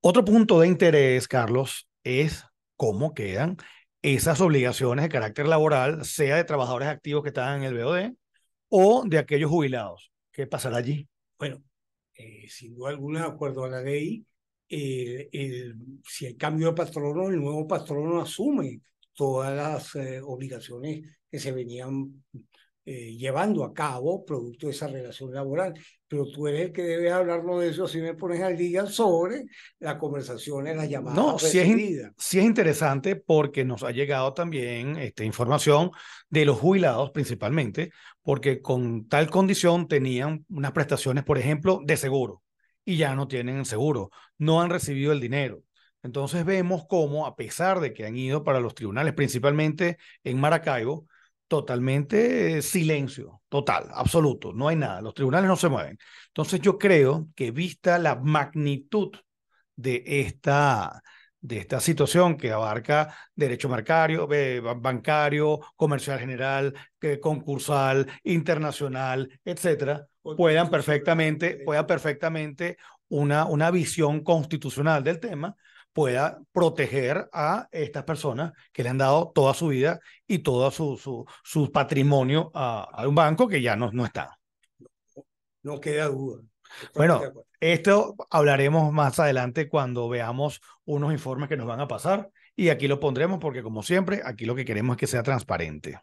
Otro punto de interés, Carlos, es cómo quedan esas obligaciones de carácter laboral, sea de trabajadores activos que están en el BOD o de aquellos jubilados. ¿Qué pasará allí? Bueno, eh, sin duda alguna, de acuerdo a la ley, el, eh, el, si hay cambio de patrono, el nuevo patrono asume todas las eh, obligaciones que se venían eh, llevando a cabo producto de esa relación laboral. Pero tú eres el que debe hablarlo de eso si me pones al día sobre la conversación en las llamadas. No, sí es, interesante porque nos ha llegado también esta información de los jubilados principalmente, porque con tal condición tenían unas prestaciones, por ejemplo, de seguro y ya no tienen seguro, no han recibido el dinero. Entonces vemos cómo, a pesar de que han ido para los tribunales, principalmente en Maracaibo, totalmente silencio, total, absoluto, no hay nada, los tribunales no se mueven. Entonces yo creo que vista la magnitud de esta, de esta situación que abarca derecho mercario eh, bancario, comercial general, eh, concursal, internacional, etcétera, puedan perfectamente, puedan perfectamente una, visión constitucional del tema, pueda proteger a estas personas que le han dado toda su vida y todo su, patrimonio a, a, un banco que ya no, no está. No queda duda. Bueno, esto hablaremos más adelante cuando veamos unos informes que nos van a pasar y aquí lo pondremos porque como siempre, aquí lo que queremos es que sea transparente.